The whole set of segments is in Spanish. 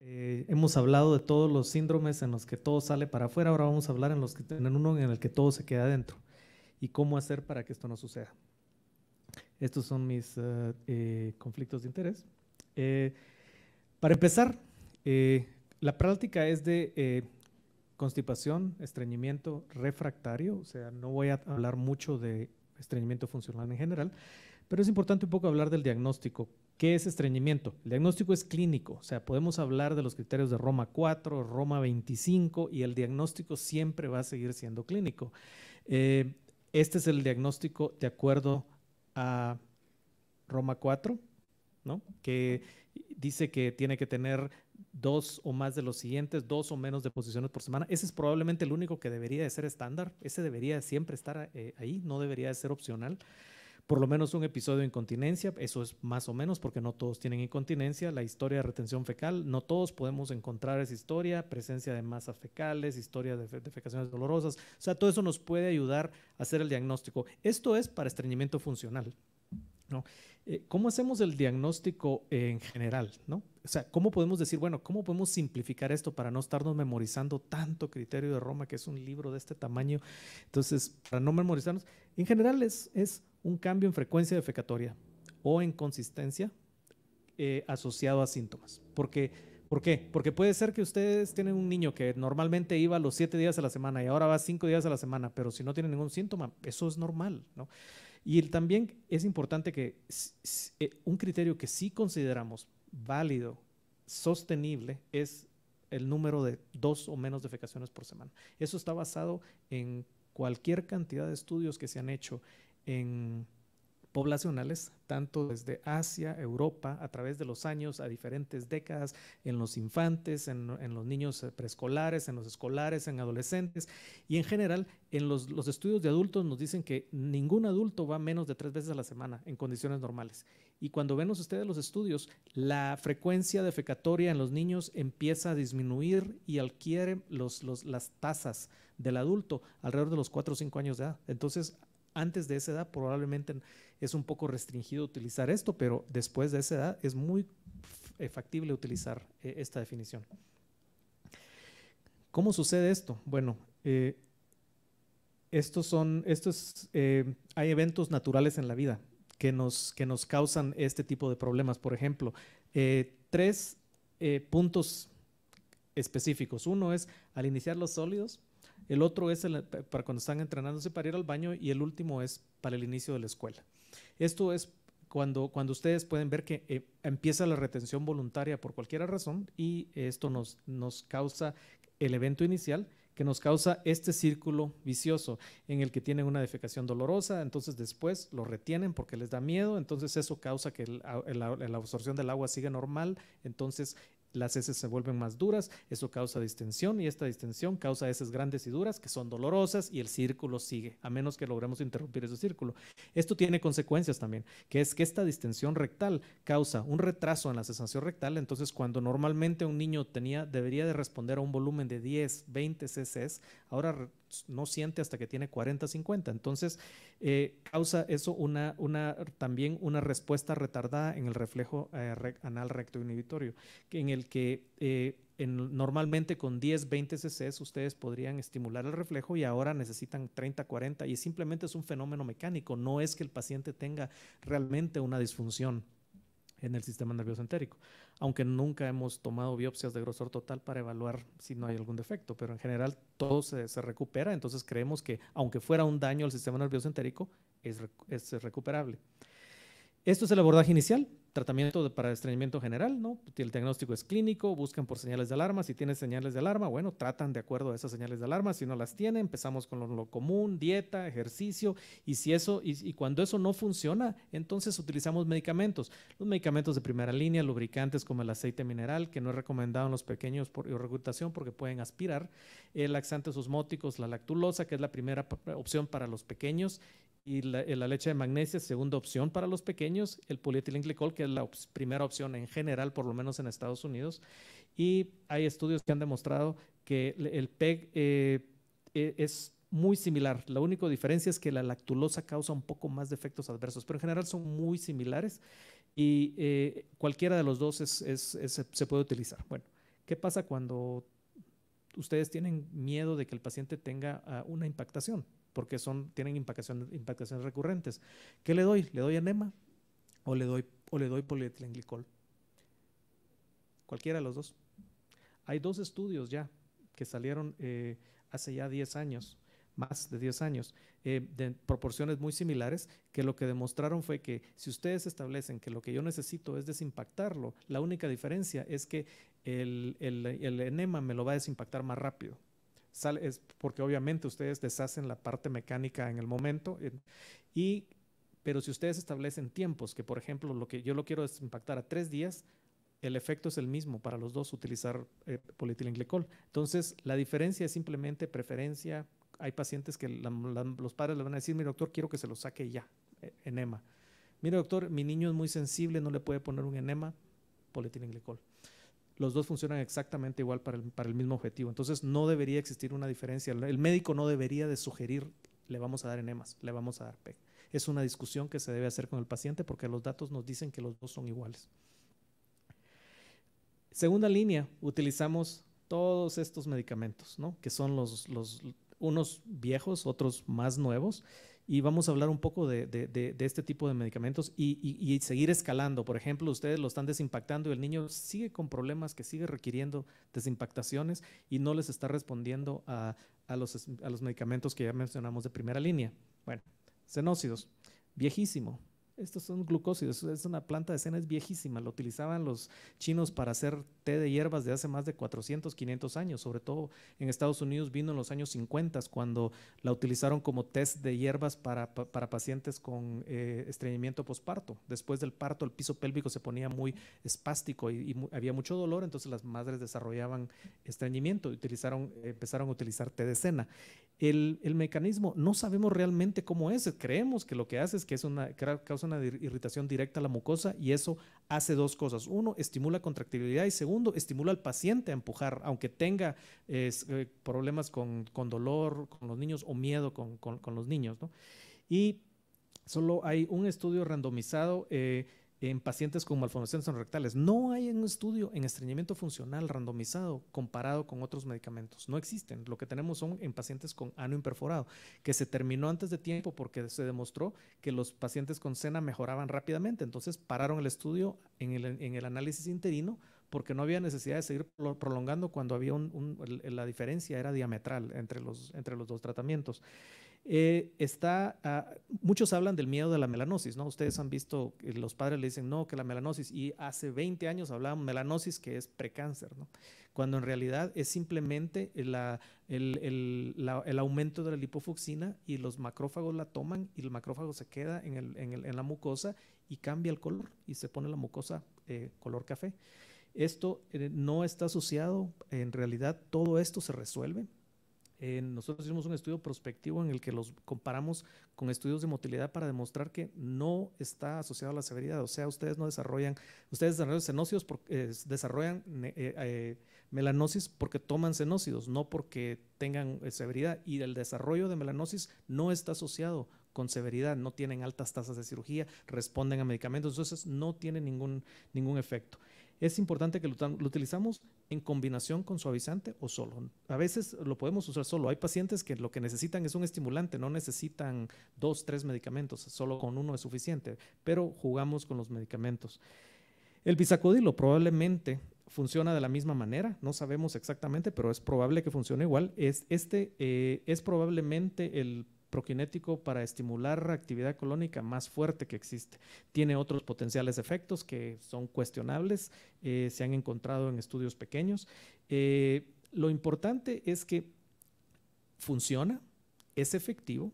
Eh, hemos hablado de todos los síndromes en los que todo sale para afuera, ahora vamos a hablar en, los que, tienen uno en el que todo se queda adentro y cómo hacer para que esto no suceda. Estos son mis eh, eh, conflictos de interés. para empezar, la práctica es de constipación, estreñimiento refractario, o sea, no voy a hablar mucho de estreñimiento funcional en general, pero es importante un poco hablar del diagnóstico. ¿Qué es estreñimiento? El diagnóstico es clínico, o sea, podemos hablar de los criterios de Roma 4, Roma 25 y el diagnóstico siempre va a seguir siendo clínico. Eh, este es el diagnóstico de acuerdo a Roma 4, ¿no? que dice que tiene que tener dos o más de los siguientes, dos o menos de posiciones por semana. Ese es probablemente el único que debería de ser estándar, ese debería siempre estar eh, ahí, no debería de ser opcional por lo menos un episodio de incontinencia, eso es más o menos porque no todos tienen incontinencia, la historia de retención fecal, no todos podemos encontrar esa historia, presencia de masas fecales, historia de, defecaciones dolorosas, o sea, todo eso nos puede ayudar a hacer el diagnóstico. Esto es para estreñimiento funcional. ¿no? Eh, ¿Cómo hacemos el diagnóstico en general? ¿no? O sea, ¿cómo podemos decir, bueno, cómo podemos simplificar esto para no estarnos memorizando tanto criterio de Roma, que es un libro de este tamaño? Entonces, para no memorizarnos, en general es, es un cambio en frecuencia defecatoria o en consistencia eh, asociado a síntomas. Porque, ¿Por qué? Porque puede ser que ustedes tienen un niño que normalmente iba los siete días a la semana y ahora va cinco días a la semana, pero si no tiene ningún síntoma, eso es normal, ¿no? Y también es importante que eh, un criterio que sí consideramos válido, sostenible, es el número de dos o menos defecaciones por semana. Eso está basado en cualquier cantidad de estudios que se han hecho en poblacionales, tanto desde Asia, Europa, a través de los años, a diferentes décadas, en los infantes, en, los niños eh, preescolares, en los escolares, en adolescentes, y en general, en los, estudios de adultos nos dicen que ningún adulto va menos de tres veces a la semana en condiciones normales. Y cuando ven ustedes los estudios, la frecuencia defecatoria en los niños empieza a disminuir y adquiere los, las tasas del adulto alrededor de los cuatro o cinco años de edad. Entonces, antes de esa edad probablemente es un poco restringido utilizar esto, pero después de esa edad es muy eh, factible utilizar eh, esta definición. ¿Cómo sucede esto? Bueno, eh, estos son, estos, hay eventos naturales en la vida que nos, que nos causan este tipo de problemas. Por ejemplo, tres puntos específicos. Uno es al iniciar los sólidos, el otro es para cuando están entrenándose para ir al baño y el último es para el inicio de la escuela. Esto es cuando, cuando ustedes pueden ver que eh, empieza la retención voluntaria por cualquier razón y esto nos, nos causa el evento inicial que nos causa este círculo vicioso en el que tienen una defecación dolorosa, entonces después lo retienen porque les da miedo, entonces eso causa que la, la absorción del agua siga normal, entonces las heces se vuelven más duras, eso causa distensión y esta distensión causa heces grandes y duras que son dolorosas y el círculo sigue, a menos que logremos interrumpir ese círculo. Esto tiene consecuencias también, que es que esta distensión rectal causa un retraso en la sensación rectal, entonces cuando normalmente un niño tenía, debería de responder a un volumen de 10, 20 cc, ahora no siente hasta que tiene 40, 50. Entonces, eh, causa eso una, también una respuesta retardada en el reflejo eh, anal recto inhibitorio, en el que eh, normalmente con 10, 20 CCs ustedes podrían estimular el reflejo y ahora necesitan 30, 40 y simplemente es un fenómeno mecánico, no es que el paciente tenga realmente una disfunción en el sistema nervioso entérico aunque nunca hemos tomado biopsias de grosor total para evaluar si no hay algún defecto, pero en general todo se, recupera, entonces creemos que aunque fuera un daño al sistema nervioso entérico, es recuperable. Esto es el abordaje inicial, tratamiento para estreñimiento general, ¿no? El diagnóstico es clínico, buscan por señales de alarma, si tienen señales de alarma, bueno, tratan de acuerdo a esas señales de alarma, si no las tienen, empezamos con lo, común, dieta, ejercicio, y si eso, y, cuando eso no funciona, entonces utilizamos medicamentos, los medicamentos de primera línea, lubricantes como el aceite mineral, que no es recomendado en los pequeños por irregulación porque pueden aspirar, eh, laxantes osmóticos, la lactulosa, que es la primera opción para los pequeños, y la, leche de magnesia, segunda opción para los pequeños, el polietilenglicol, que es la primera opción en general, por lo menos en Estados Unidos. Y hay estudios que han demostrado que el PEG eh, e, es muy similar. La única diferencia es que la lactulosa causa un poco más de efectos adversos, pero en general son muy similares y eh, cualquiera de los dos se puede utilizar. Bueno, ¿qué pasa cuando ustedes tienen miedo de que el paciente tenga ah, una impactación? porque son, tienen impactaciones, recurrentes. ¿Qué le doy? ¿Le doy enema o le doy, o le doy polietilenglicol? Cualquiera de los dos. Hay dos estudios ya que salieron eh, hace ya 10 años, más de 10 años, eh, de proporciones muy similares, que lo que demostraron fue que si ustedes establecen que lo que yo necesito es desimpactarlo, la única diferencia es que el enema me lo va a desimpactar más rápido es porque obviamente ustedes deshacen la parte mecánica en el momento. Y, pero si ustedes establecen tiempos, que por ejemplo lo que yo lo quiero es impactar a tres días, el efecto es el mismo para los dos utilizar eh, polietilenglicol. Entonces, la diferencia es simplemente preferencia. Hay pacientes que los padres le van a decir, mire doctor, quiero que se lo saque ya, eh, enema. Mire doctor, mi niño es muy sensible, no le puede poner un enema, polietilenglicol los dos funcionan exactamente igual para el, mismo objetivo. Entonces no debería existir una diferencia. El médico no debería de sugerir, le vamos a dar enemas, le vamos a dar PEG. Es una discusión que se debe hacer con el paciente porque los datos nos dicen que los dos son iguales. Segunda línea, utilizamos todos estos medicamentos, ¿no? que son los, los, unos viejos, otros más nuevos, y vamos a hablar un poco de, este tipo de medicamentos y, seguir escalando. Por ejemplo, ustedes lo están desimpactando y el niño sigue con problemas que sigue requiriendo desimpactaciones y no les está respondiendo a, los, a los medicamentos que ya mencionamos de primera línea. Bueno, cenócidos, viejísimo, estos son glucósidos, es una planta de cena, es viejísima, lo utilizaban los chinos para hacer té de hierbas de hace más de 400, 500 años, sobre todo en Estados Unidos vino en los años 50, cuando la utilizaron como test de hierbas para, pacientes con eh, estreñimiento posparto. Después del parto el piso pélvico se ponía muy espástico y, había mucho dolor, entonces las madres desarrollaban estreñimiento, utilizaron, empezaron a utilizar té de cena el, mecanismo. No sabemos realmente cómo es. Creemos que lo que hace es que es una, causa una irritación directa a la mucosa y eso hace dos cosas. Uno, estimula contractilidad y segundo, estimula al paciente a empujar, aunque tenga eh, problemas con, dolor, con los niños o miedo con, los niños. Y solo hay un estudio randomizado. Eh, en pacientes con malformaciones rectales. No hay un estudio en estreñimiento funcional randomizado comparado con otros medicamentos. No existen. Lo que tenemos son en pacientes con ano imperforado, que se terminó antes de tiempo porque se demostró que los pacientes con SENA mejoraban rápidamente. Entonces pararon el estudio en el, análisis interino porque no había necesidad de seguir prolongando cuando había un, la diferencia era diametral entre los, entre los dos tratamientos. Eh, está, ah, muchos hablan del miedo de la melanosis, ¿no? Ustedes han visto, los padres le dicen, no, que la melanosis, y hace 20 años hablaban melanosis, que es precáncer, ¿no? Cuando en realidad es simplemente el, aumento de la lipofuxina y los macrófagos la toman y el macrófago se queda en, la mucosa y cambia el color y se pone la mucosa eh, color café. Esto eh, no está asociado, en realidad todo esto se resuelve eh, nosotros hicimos un estudio prospectivo en el que los comparamos con estudios de motilidad para demostrar que no está asociado a la severidad. O sea, ustedes no desarrollan, ustedes desarrollan eh, desarrollan eh, melanosis porque toman cenócidos, no porque tengan severidad. Y el desarrollo de melanosis no está asociado con severidad, no tienen altas tasas de cirugía, responden a medicamentos, entonces no tiene ningún, ningún efecto. Es importante que lo, lo utilizamos en combinación con suavizante o solo. A veces lo podemos usar solo. Hay pacientes que lo que necesitan es un estimulante, no necesitan dos, tres medicamentos, solo con uno es suficiente, pero jugamos con los medicamentos. El bisacodilo probablemente funciona de la misma manera, no sabemos exactamente, pero es probable que funcione igual. Es, este eh, es probablemente el proquinético para estimular actividad colónica más fuerte que existe. Tiene otros potenciales efectos que son cuestionables, eh, se han encontrado en estudios pequeños. Eh, lo importante es que funciona, es efectivo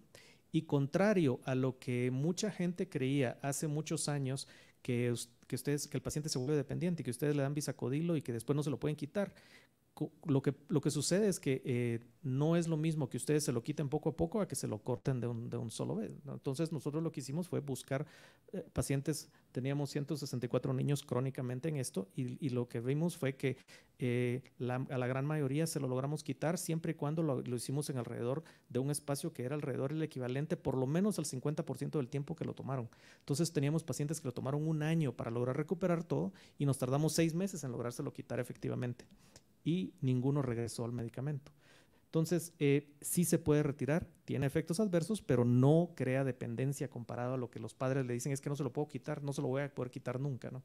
y contrario a lo que mucha gente creía hace muchos años que, ustedes, que el paciente se vuelve dependiente que ustedes le dan bisacodilo y que después no se lo pueden quitar lo que, lo que sucede es que eh, no es lo mismo que ustedes se lo quiten poco a poco a que se lo corten de un, solo vez. Entonces nosotros lo que hicimos fue buscar eh, pacientes, teníamos 164 niños crónicamente en esto y, lo que vimos fue que eh, la, a la gran mayoría se lo logramos quitar siempre y cuando lo, hicimos en alrededor de un espacio que era alrededor el equivalente por lo menos al 50% del tiempo que lo tomaron. Entonces teníamos pacientes que lo tomaron un año para lograr recuperar todo y nos tardamos seis meses en lográrselo quitar efectivamente y ninguno regresó al medicamento. Entonces, eh, sí se puede retirar, tiene efectos adversos, pero no crea dependencia comparado a lo que los padres le dicen, es que no se lo puedo quitar, no se lo voy a poder quitar nunca. ¿no?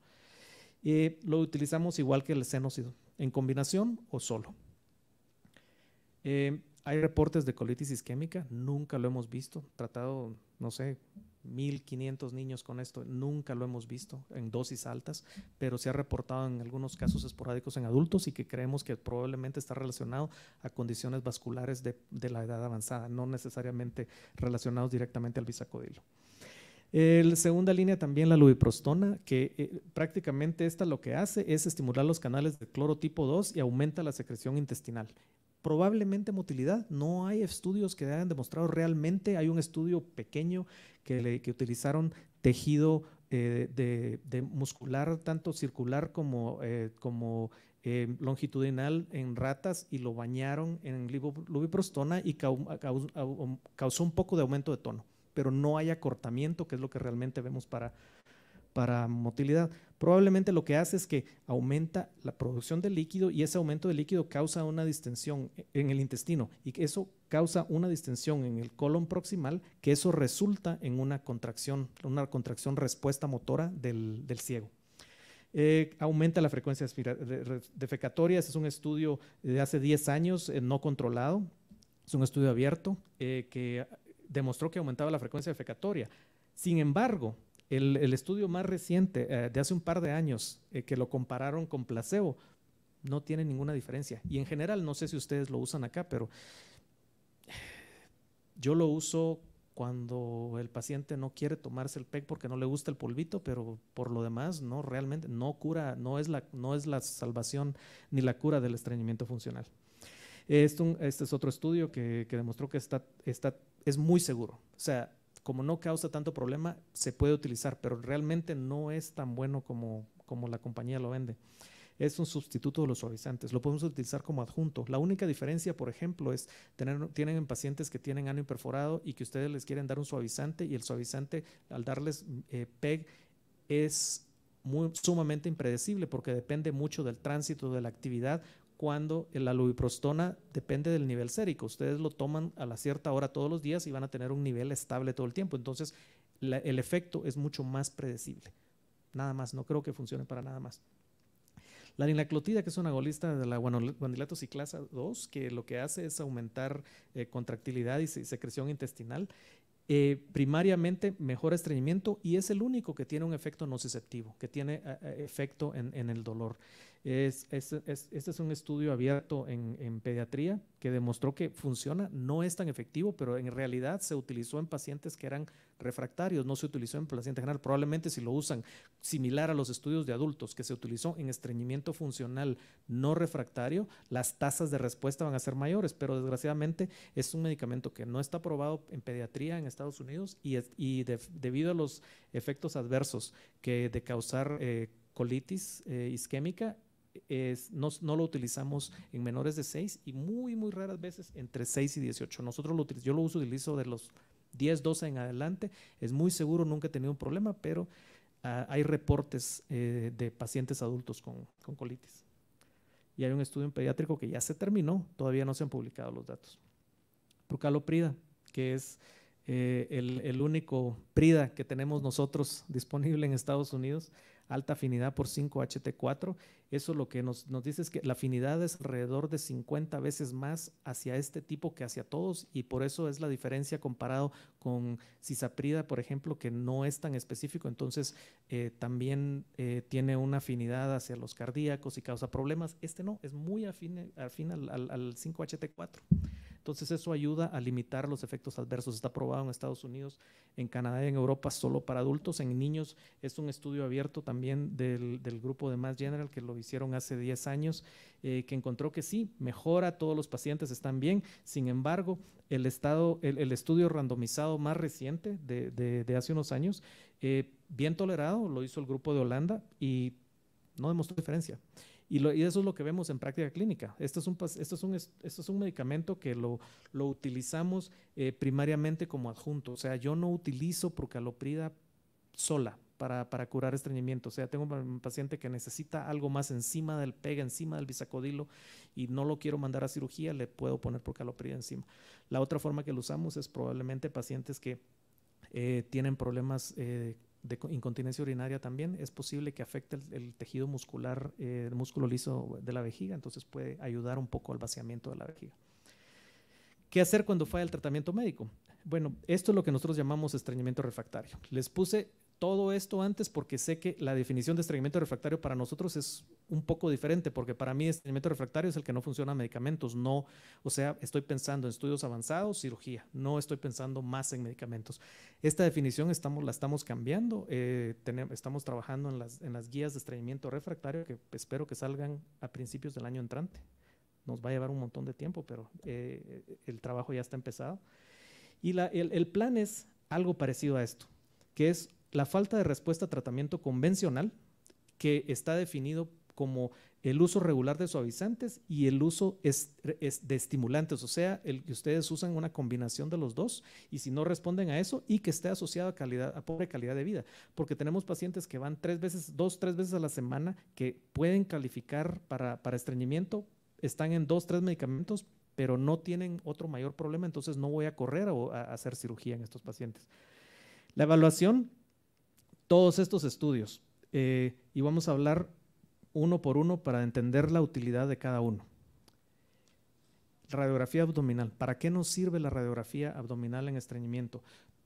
Eh, lo utilizamos igual que el senocido, en combinación o solo. Eh, hay reportes de colitis isquémica, nunca lo hemos visto, tratado, no sé, 1.500 niños con esto. Nunca lo hemos visto en dosis altas, pero se ha reportado en algunos casos esporádicos en adultos y que creemos que probablemente está relacionado a condiciones vasculares de, la edad avanzada, no necesariamente relacionados directamente al bisacodilo. La segunda línea también la lubiprostona, que eh, prácticamente esta lo que hace es estimular los canales de cloro tipo 2 y aumenta la secreción intestinal probablemente motilidad. No hay estudios que hayan demostrado realmente. Hay un estudio pequeño que, utilizaron tejido eh, de, muscular, tanto circular como, eh, como eh, longitudinal en ratas y lo bañaron en lubiprostona y um, causó un poco de aumento de tono, pero no hay acortamiento, que es lo que realmente vemos para, para motilidad probablemente lo que hace es que aumenta la producción de líquido y ese aumento de líquido causa una distensión en el intestino y eso causa una distensión en el colon proximal que eso resulta en una contracción, una contracción respuesta motora del, ciego. Eh, aumenta la frecuencia defecatoria, ese es un estudio de hace 10 años eh, no controlado, es un estudio abierto eh, que demostró que aumentaba la frecuencia defecatoria. Sin embargo, el, estudio más reciente, eh, de hace un par de años, eh, que lo compararon con placebo, no tiene ninguna diferencia. Y en general, no sé si ustedes lo usan acá, pero eh, yo lo uso cuando el paciente no quiere tomarse el PEC porque no le gusta el polvito, pero por lo demás no realmente no cura, no es la, no es la salvación ni la cura del estreñimiento funcional. Este, es otro estudio que, demostró que está, está, es muy seguro. O sea, como no causa tanto problema, se puede utilizar, pero realmente no es tan bueno como, como la compañía lo vende. Es un sustituto de los suavizantes, lo podemos utilizar como adjunto. La única diferencia, por ejemplo, es tener, tienen pacientes que tienen ano perforado y que ustedes les quieren dar un suavizante y el suavizante al darles eh, PEG es muy, sumamente impredecible porque depende mucho del tránsito, de la actividad, cuando la lubiprostona depende del nivel sérico. Ustedes lo toman a la cierta hora todos los días y van a tener un nivel estable todo el tiempo. Entonces, el efecto es mucho más predecible. Nada más, no creo que funcione para nada más. La linaclotida, que es una golista de la guanilato ciclasa 2, que lo que hace es aumentar eh, contractilidad y secreción intestinal, eh, primariamente mejora estreñimiento y es el único que tiene un efecto no nociceptivo, que tiene eh, efecto en el dolor. Es, este es un estudio abierto en, pediatría que demostró que funciona, no es tan efectivo, pero en realidad se utilizó en pacientes que eran refractarios, no se utilizó en pacientes general. Probablemente si lo usan similar a los estudios de adultos, que se utilizó en estreñimiento funcional no refractario, las tasas de respuesta van a ser mayores, pero desgraciadamente es un medicamento que no está aprobado en pediatría en Estados Unidos y, debido a los efectos adversos que de causar eh, colitis eh, isquémica, no, lo utilizamos en menores de 6 y muy, muy raras veces entre 6 y 18. Nosotros lo yo lo uso, utilizo de los 10, 12 en adelante. Es muy seguro, nunca he tenido un problema, pero ah, hay reportes eh, de pacientes adultos con, colitis. Y hay un estudio en pediátrico que ya se terminó, todavía no se han publicado los datos. Procaloprida, que es eh, el único PRIDA que tenemos nosotros disponible en Estados Unidos, alta afinidad por 5HT4. Eso lo que nos, dice es que la afinidad es alrededor de 50 veces más hacia este tipo que hacia todos y por eso es la diferencia comparado con cisaprida, por ejemplo, que no es tan específico, entonces eh, también eh, tiene una afinidad hacia los cardíacos y causa problemas. Este no, es muy afín, al, al 5HT4. Entonces eso ayuda a limitar los efectos adversos. Está probado en Estados Unidos, en Canadá y en Europa solo para adultos. En niños es un estudio abierto también del, grupo de Mass General que lo hicieron hace 10 años, eh, que encontró que sí, mejora, todos los pacientes están bien. Sin embargo, el, estado, el, estudio randomizado más reciente de, hace unos años, eh, bien tolerado, lo hizo el grupo de Holanda y no demostró diferencia. Y, eso es lo que vemos en práctica clínica. Esto es un, esto es un, esto es un medicamento que lo, lo utilizamos eh, primariamente como adjunto. O sea, yo no utilizo procaloprida sola, para, para, curar estreñimiento. O sea, tengo un paciente que necesita algo más encima del pega, encima del bisacodilo y no lo quiero mandar a cirugía, le puedo poner procaloprida encima. La otra forma que lo usamos es probablemente pacientes que eh, tienen problemas eh, de incontinencia urinaria también, es posible que afecte el, tejido muscular, eh, el músculo liso de la vejiga, entonces puede ayudar un poco al vaciamiento de la vejiga. ¿Qué hacer cuando falla el tratamiento médico? Bueno, esto es lo que nosotros llamamos estreñimiento refractario. Les puse todo esto antes porque sé que la definición de estreñimiento refractario para nosotros es un poco diferente, porque para mí estreñimiento refractario es el que no funciona medicamentos, no, o sea, estoy pensando en estudios avanzados, cirugía, no estoy pensando más en medicamentos. Esta definición estamos, la estamos cambiando, eh, estamos trabajando en las, guías de estreñimiento refractario que espero que salgan a principios del año entrante. Nos va a llevar un montón de tiempo, pero eh, el trabajo ya está empezado. Y el, el plan es algo parecido a esto, que es la falta de respuesta a tratamiento convencional que está definido como el uso regular de suavizantes y el uso de estimulantes, o sea, el que ustedes usan una combinación de los dos y si no responden a eso y que esté asociado a, pobre calidad de vida, porque tenemos pacientes que van tres veces, dos, tres veces a la semana que pueden calificar para, estreñimiento, están en dos, tres medicamentos, pero no tienen otro mayor problema, entonces no voy a correr o a hacer cirugía en estos pacientes. La evaluación, todos estos estudios, eh, y vamos a hablar uno por uno para entender la utilidad de cada uno. Radiografía abdominal. ¿Para qué nos sirve la radiografía abdominal en estreñimiento?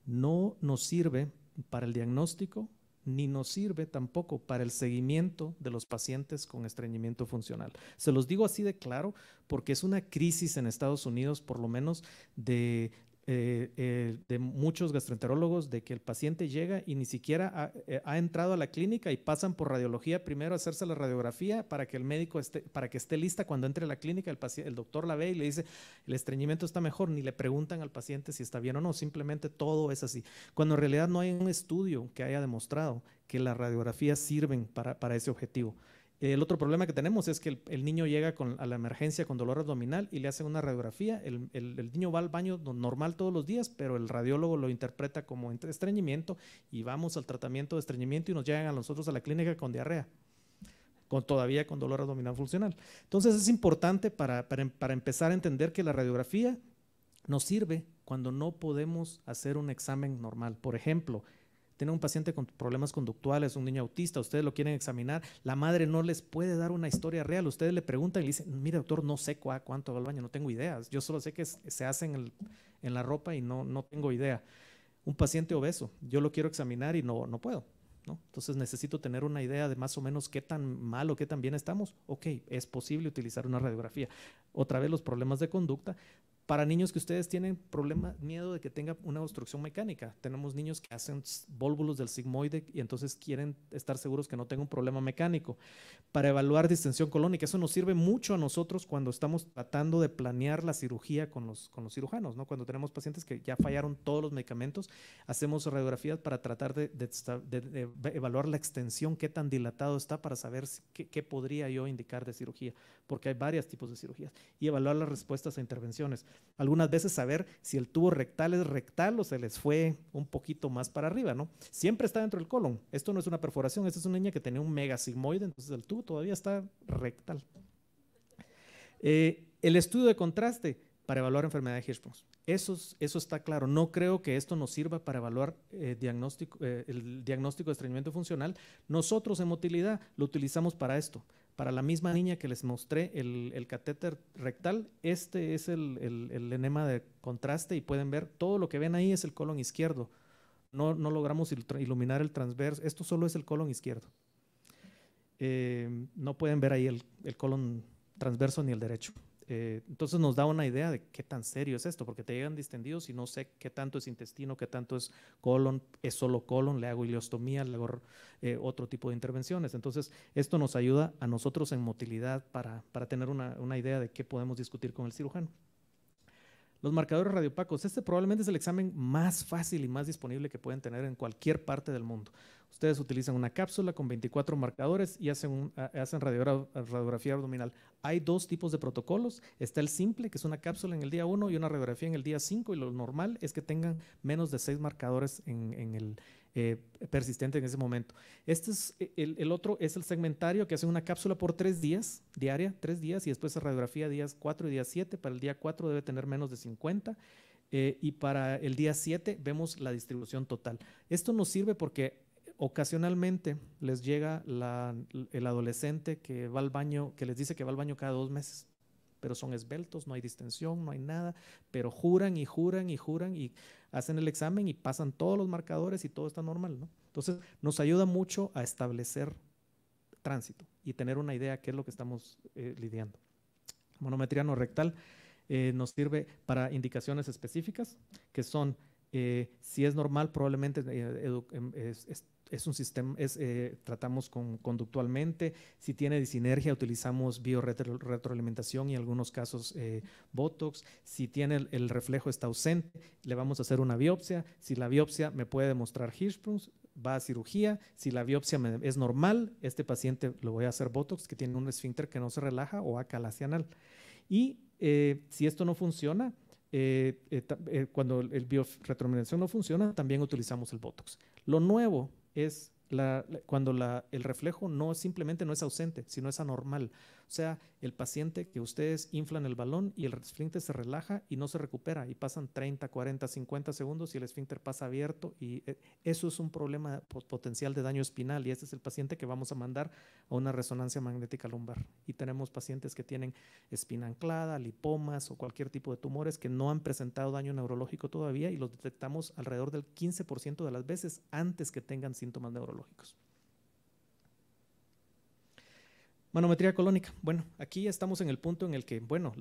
No nos sirve para el diagnóstico ni nos sirve tampoco para el seguimiento de los pacientes con estreñimiento funcional. Se los digo así de claro porque es una crisis en Estados Unidos, por lo menos de eh, eh, de muchos gastroenterólogos de que el paciente llega y ni siquiera eh, ha, entrado a la clínica y pasan por radiología primero a hacerse la radiografía para que el médico esté, para que esté lista cuando entre a la clínica, el, el doctor la ve y le dice el estreñimiento está mejor, ni le preguntan al paciente si está bien o no, simplemente todo es así, cuando en realidad no hay un estudio que haya demostrado que las radiografías sirven para ese objetivo. El otro problema que tenemos es que el, niño llega a la emergencia con dolor abdominal y le hacen una radiografía. El, niño va al baño normal todos los días, pero el radiólogo lo interpreta como estreñimiento y vamos al tratamiento de estreñimiento y nos llegan a nosotros a la clínica con diarrea, con, todavía con dolor abdominal funcional. Entonces es importante em, para empezar a entender que la radiografía nos sirve cuando no podemos hacer un examen normal. Por ejemplo, tiene un paciente con problemas conductuales, un niño autista, ustedes lo quieren examinar, la madre no les puede dar una historia real, ustedes le preguntan y le dicen, mire doctor, no sé cuánto va al baño, no tengo ideas, yo solo sé que se hacen en, la ropa y no, tengo idea. Un paciente obeso, yo lo quiero examinar y no, no puedo. ¿no? Entonces necesito tener una idea de más o menos qué tan mal o qué tan bien estamos. Ok, es posible utilizar una radiografía. Otra vez los problemas de conducta. Para niños que ustedes tienen problema, miedo de que tenga una obstrucción mecánica. Tenemos niños que hacen válvulos del sigmoide y entonces quieren estar seguros que no tenga un problema mecánico. Para evaluar distensión colónica, eso nos sirve mucho a nosotros cuando estamos tratando de planear la cirugía con los, con los cirujanos, ¿no? Cuando tenemos pacientes que ya fallaron todos los medicamentos, hacemos radiografías para tratar de, evaluar la extensión, qué tan dilatado está para saber qué, qué podría yo indicar de cirugía, porque hay varios tipos de cirugías, y evaluar las respuestas a intervenciones algunas veces saber si el tubo rectal es rectal o se les fue un poquito más para arriba, ¿no? Siempre está dentro del colon. Esto no es una perforación, esta es una niña que tenía un megasigmoide, entonces el tubo todavía está rectal. Eh, el estudio de contraste para evaluar enfermedad de Hirschsprung. Eso, está claro. No creo que esto nos sirva para evaluar eh, diagnóstico, eh, el diagnóstico de estreñimiento funcional. Nosotros en motilidad lo utilizamos para esto, para la misma niña que les mostré el, catéter rectal, este es el, enema de contraste y pueden ver todo lo que ven ahí es el colon izquierdo. No, logramos iluminar el transverso, esto solo es el colon izquierdo. Eh, no pueden ver ahí el colon transverso ni el derecho. Eh, entonces nos da una idea de qué tan serio es esto, porque te llegan distendidos y no sé qué tanto es intestino, qué tanto es colon, es solo colon, le hago ileostomía, le hago eh, otro tipo de intervenciones. Entonces, esto nos ayuda a nosotros en motilidad para, tener una, idea de qué podemos discutir con el cirujano. Los marcadores radiopacos, este probablemente es el examen más fácil y más disponible que pueden tener en cualquier parte del mundo. Ustedes utilizan una cápsula con 24 marcadores y hacen, hacen radiografía abdominal. Hay dos tipos de protocolos. Está el simple, que es una cápsula en el día 1 y una radiografía en el día 5. Y lo normal es que tengan menos de 6 marcadores en, en el eh, persistente en ese momento. Este es eh, el, otro es el segmentario que hace una cápsula por 3 días diaria, 3 días, y después se radiografía días 4 y día 7. Para el día 4 debe tener menos de 50. Eh, y para el día 7 vemos la distribución total. Esto nos sirve porque Ocasionalmente les llega el adolescente que va al baño, que les dice que va al baño cada dos meses, pero son esbeltos, no hay distensión, no hay nada, pero juran y juran y juran y hacen el examen y pasan todos los marcadores y todo está normal, Entonces nos ayuda mucho a establecer tránsito y tener una idea de qué es lo que estamos eh, lidiando. Monometría no rectal eh, nos sirve para indicaciones específicas, que son eh, si es normal, probablemente em, es, es un sistema, eh, tratamos conductualmente, si tiene disinergia utilizamos biorretroalimentación y en algunos casos eh, Botox, si tiene el, reflejo está ausente, le vamos a hacer una biopsia, si la biopsia me puede demostrar Hirschsprung, va a cirugía, si la biopsia es normal, este paciente lo voy a hacer Botox, que tiene un esfínter que no se relaja o acalacianal. Y eh, si esto no funciona, cuando el biorretroalimentación no funciona, también utilizamos el Botox. Lo nuevo es la, cuando la, el reflejo no simplemente no es ausente, sino es anormal. O sea, el paciente que ustedes inflan el balón y el esfínter se relaja y no se recupera y pasan 30, 40, 50 segundos y el esfínter pasa abierto y eh, eso es un problema potencial de daño espinal y este es el paciente que vamos a mandar a una resonancia magnética lumbar. Y tenemos pacientes que tienen espina anclada, lipomas o cualquier tipo de tumores que no han presentado daño neurológico todavía y los detectamos alrededor del 15% de las veces antes que tengan síntomas neurológicos. Manometría colónica. Bueno, aquí estamos en el punto en el que, bueno,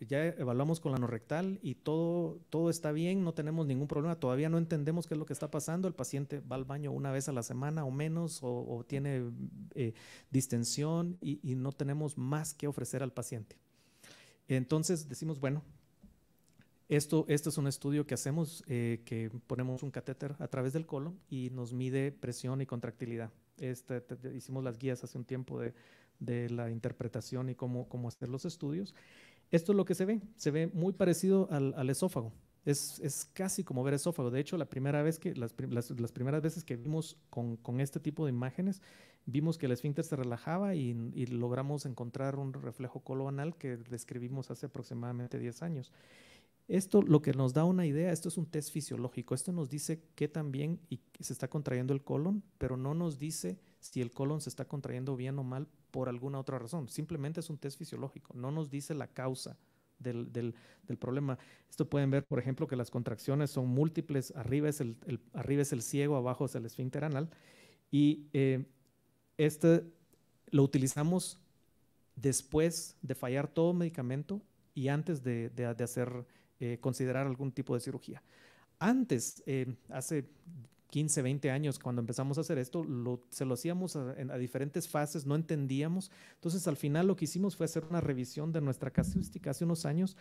ya evaluamos con la norrectal y todo, todo está bien, no tenemos ningún problema, todavía no entendemos qué es lo que está pasando, el paciente va al baño una vez a la semana o menos, o, tiene eh, distensión y, no tenemos más que ofrecer al paciente. Entonces decimos, bueno, esto, este es un estudio que hacemos, eh, que ponemos un catéter a través del colon y nos mide presión y contractilidad. Este, hicimos las guías hace un tiempo de, de la interpretación y cómo, hacer los estudios. Esto es lo que se ve, se ve muy parecido al, esófago. Es, casi como ver esófago. De hecho, la primera vez que, las, primeras veces que vimos con, este tipo de imágenes, vimos que el esfínter se relajaba y, logramos encontrar un reflejo colonal que describimos hace aproximadamente 10 años. Esto lo que nos da una idea, esto es un test fisiológico, esto nos dice que también y se está contrayendo el colon, pero no nos dice si el colon se está contrayendo bien o mal por alguna otra razón. Simplemente es un test fisiológico, no nos dice la causa del, del, problema. Esto pueden ver, por ejemplo, que las contracciones son múltiples, arriba es el, arriba es el ciego, abajo es el esfínter anal, y eh, este lo utilizamos después de fallar todo medicamento y antes de, de, hacer, eh, considerar algún tipo de cirugía. Antes, eh, hace 15, 20 años, cuando empezamos a hacer esto, se lo hacíamos a, diferentes fases, no entendíamos. Entonces, al final lo que hicimos fue hacer una revisión de nuestra casuística. Hace unos años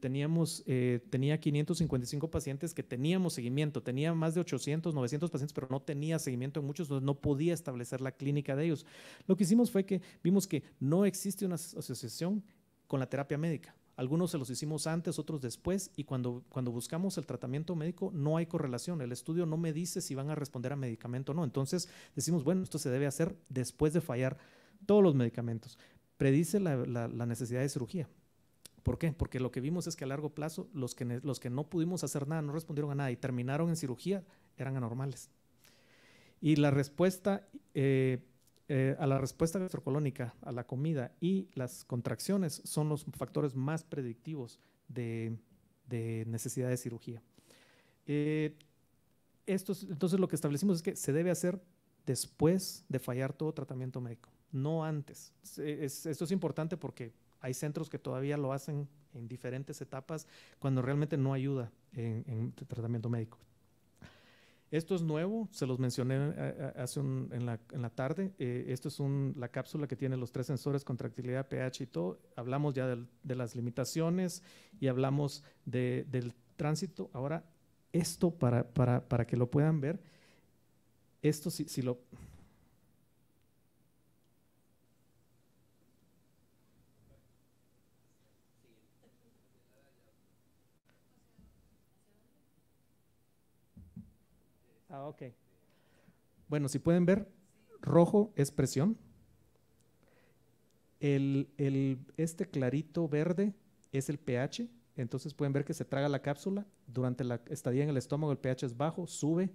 teníamos, eh, tenía 555 pacientes que teníamos seguimiento, tenía más de 800, 900 pacientes, pero no tenía seguimiento en muchos, entonces no podía establecer la clínica de ellos. Lo que hicimos fue que vimos que no existe una asociación con la terapia médica. Algunos se los hicimos antes, otros después, y cuando, cuando buscamos el tratamiento médico no hay correlación. El estudio no me dice si van a responder a medicamento o no. Entonces decimos, bueno, esto se debe hacer después de fallar todos los medicamentos. Predice la, necesidad de cirugía. ¿Por qué? Porque lo que vimos es que a largo plazo los que, los que no pudimos hacer nada, no respondieron a nada y terminaron en cirugía, eran anormales. Y la respuesta eh, eh, a la respuesta gastrocolónica, a la comida y las contracciones son los factores más predictivos de, necesidad de cirugía. Eh, entonces lo que establecimos es que se debe hacer después de fallar todo tratamiento médico, no antes. esto es importante porque hay centros que todavía lo hacen en diferentes etapas cuando realmente no ayuda en tratamiento médico. Esto es nuevo, se los mencioné eh, eh, hace en, la, tarde. Eh, esto es un, la cápsula que tiene los tres sensores, contractilidad, pH y todo. Hablamos ya de las limitaciones y hablamos del tránsito. Ahora, esto para, que lo puedan ver, esto si, si lo Ah, ok. Bueno, si pueden ver, rojo es presión. El, este clarito verde es el pH, entonces pueden ver que se traga la cápsula, durante la estadía en el estómago el pH es bajo, sube,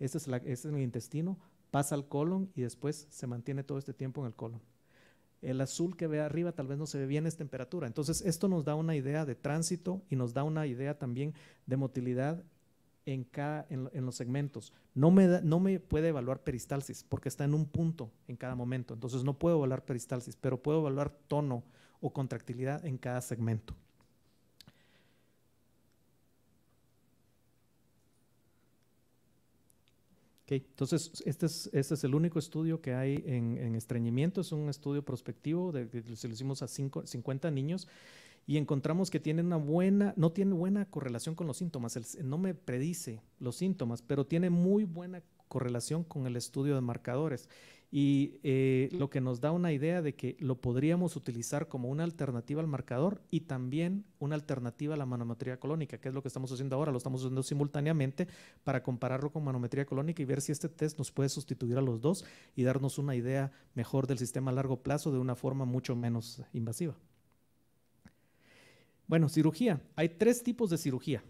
este es, este es el intestino, pasa al colon y después se mantiene todo este tiempo en el colon. El azul que ve arriba tal vez no se ve bien es temperatura. Entonces esto nos da una idea de tránsito y nos da una idea también de motilidad en, cada, en, los segmentos. No me, no me puede evaluar peristalsis porque está en un punto en cada momento. Entonces no puedo evaluar peristalsis, pero puedo evaluar tono o contractilidad en cada segmento. Entonces, este es, este es el único estudio que hay en, en estreñimiento, es un estudio prospectivo, de, se lo hicimos a 50 niños y encontramos que tiene una buena, no tiene buena correlación con los síntomas, no me predice los síntomas, pero tiene muy buena correlación con el estudio de marcadores. Y eh, lo que nos da una idea de que lo podríamos utilizar como una alternativa al marcador y también una alternativa a la manometría colónica, que es lo que estamos haciendo ahora, lo estamos haciendo simultáneamente para compararlo con manometría colónica y ver si este test nos puede sustituir a los dos y darnos una idea mejor del sistema a largo plazo de una forma mucho menos invasiva. Bueno, cirugía. Hay tres tipos de cirugía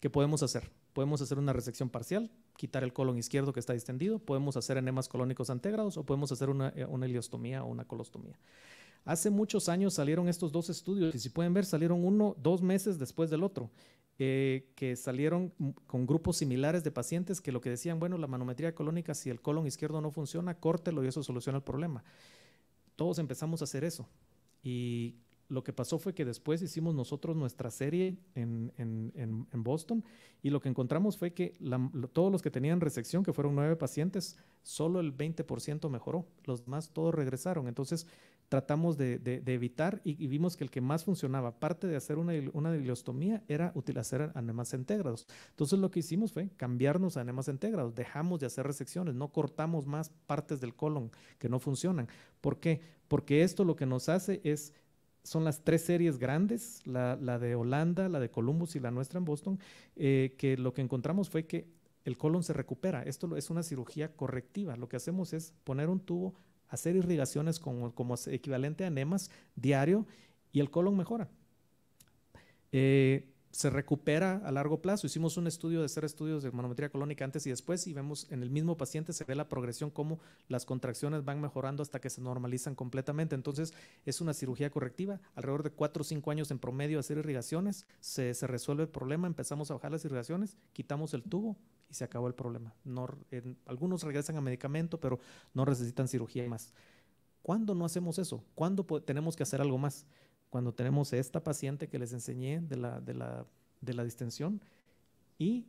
que podemos hacer. Podemos hacer una resección parcial, quitar el colon izquierdo que está distendido, podemos hacer enemas colónicos antégrados o podemos hacer una, eh, una heliostomía o una colostomía. Hace muchos años salieron estos dos estudios y si pueden ver salieron uno dos meses después del otro, eh, que salieron con grupos similares de pacientes que lo que decían, bueno, la manometría colónica, si el colon izquierdo no funciona, córtelo y eso soluciona el problema. Todos empezamos a hacer eso y lo que pasó fue que después hicimos nosotros nuestra serie en, Boston y lo que encontramos fue que todos los que tenían resección, que fueron nueve pacientes, solo el 20% mejoró, los más todos regresaron. Entonces tratamos de, evitar y, vimos que el que más funcionaba, aparte de hacer una, una era utilizar anemas integrados. Entonces lo que hicimos fue cambiarnos a anemas integrados. dejamos de hacer resecciones, no cortamos más partes del colon que no funcionan. ¿Por qué? Porque esto lo que nos hace es son las tres series grandes, la, de Holanda, la de Columbus y la nuestra en Boston, eh, que lo que encontramos fue que el colon se recupera. Esto es una cirugía correctiva. Lo que hacemos es poner un tubo, hacer irrigaciones como, equivalente a enemas diario y el colon mejora. Eh, se recupera a largo plazo. Hicimos un estudio de hacer estudios de manometría colónica antes y después y vemos en el mismo paciente se ve la progresión, cómo las contracciones van mejorando hasta que se normalizan completamente. Entonces es una cirugía correctiva. Alrededor de 4 o 5 años en promedio hacer irrigaciones, se, resuelve el problema, empezamos a bajar las irrigaciones, quitamos el tubo y se acabó el problema. algunos regresan a medicamento, pero no necesitan cirugía más. ¿Cuándo no hacemos eso? ¿Cuándo tenemos que hacer algo más? cuando tenemos esta paciente que les enseñé de la, de la, de la distensión y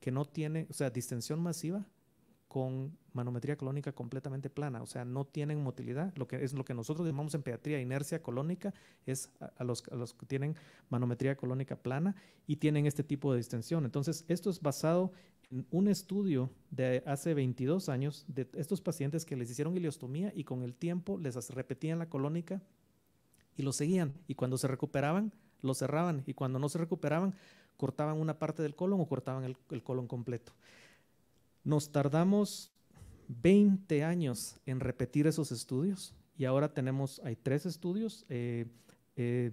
que no tiene, o sea, distensión masiva con manometría colónica completamente plana, o sea, no tienen motilidad, lo que es lo que nosotros llamamos en pediatría inercia colónica, es a, los, a los, que tienen manometría colónica plana y tienen este tipo de distensión. Entonces, esto es basado en un estudio de hace 22 años de estos pacientes que les hicieron iliostomía y con el tiempo les repetían la colónica y lo seguían. Y cuando se recuperaban, lo cerraban. Y cuando no se recuperaban, cortaban una parte del colon o cortaban el, colon completo. Nos tardamos 20 años en repetir esos estudios y ahora tenemos, hay tres estudios. Eh, eh,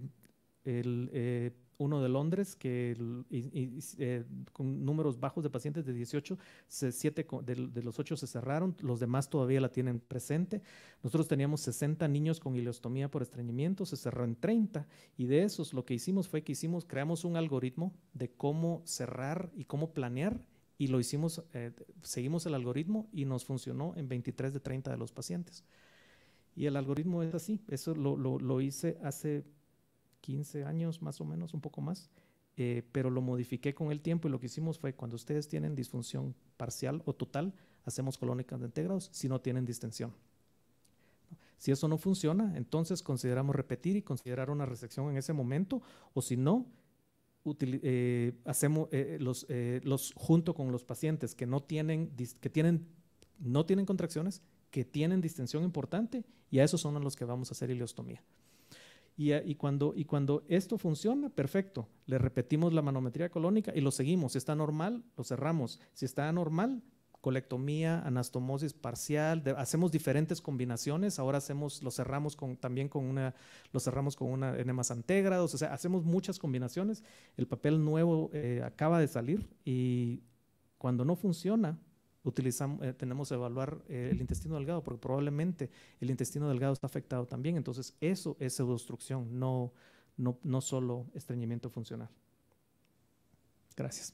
el, eh, uno de Londres, que eh, con números bajos de pacientes de 18, siete, de, los 8 se cerraron, los demás todavía la tienen presente. Nosotros teníamos 60 niños con ileostomía por estreñimiento, se cerró en 30 y de esos lo que hicimos fue que hicimos, creamos un algoritmo de cómo cerrar y cómo planear y lo hicimos, eh, seguimos el algoritmo y nos funcionó en 23 de 30 de los pacientes. Y el algoritmo es así, eso lo hice hace 15 años más o menos, un poco más, eh, pero lo modifiqué con el tiempo y lo que hicimos fue cuando ustedes tienen disfunción parcial o total, hacemos colónicas de integrados si no tienen distensión. Si eso no funciona, entonces consideramos repetir y considerar una resección en ese momento, o si no, eh, hacemos eh, los, junto con los pacientes que no tienen, no tienen contracciones, que tienen distensión importante, y a esos son los que vamos a hacer ileostomía. Eh, y, cuando, esto funciona, perfecto, le repetimos la manometría colónica y lo seguimos. Si está normal, lo cerramos. Si está anormal, colectomía, anastomosis parcial, hacemos diferentes combinaciones, ahora hacemos, lo cerramos también con una, lo cerramos con una enemas antégrados, o sea, hacemos muchas combinaciones, el papel nuevo eh, acaba de salir y cuando no funciona, eh, tenemos que evaluar eh, el intestino delgado, porque probablemente el intestino delgado está afectado también. Entonces, eso es pseudoobstrucción, no, no, no solo estreñimiento funcional. Gracias.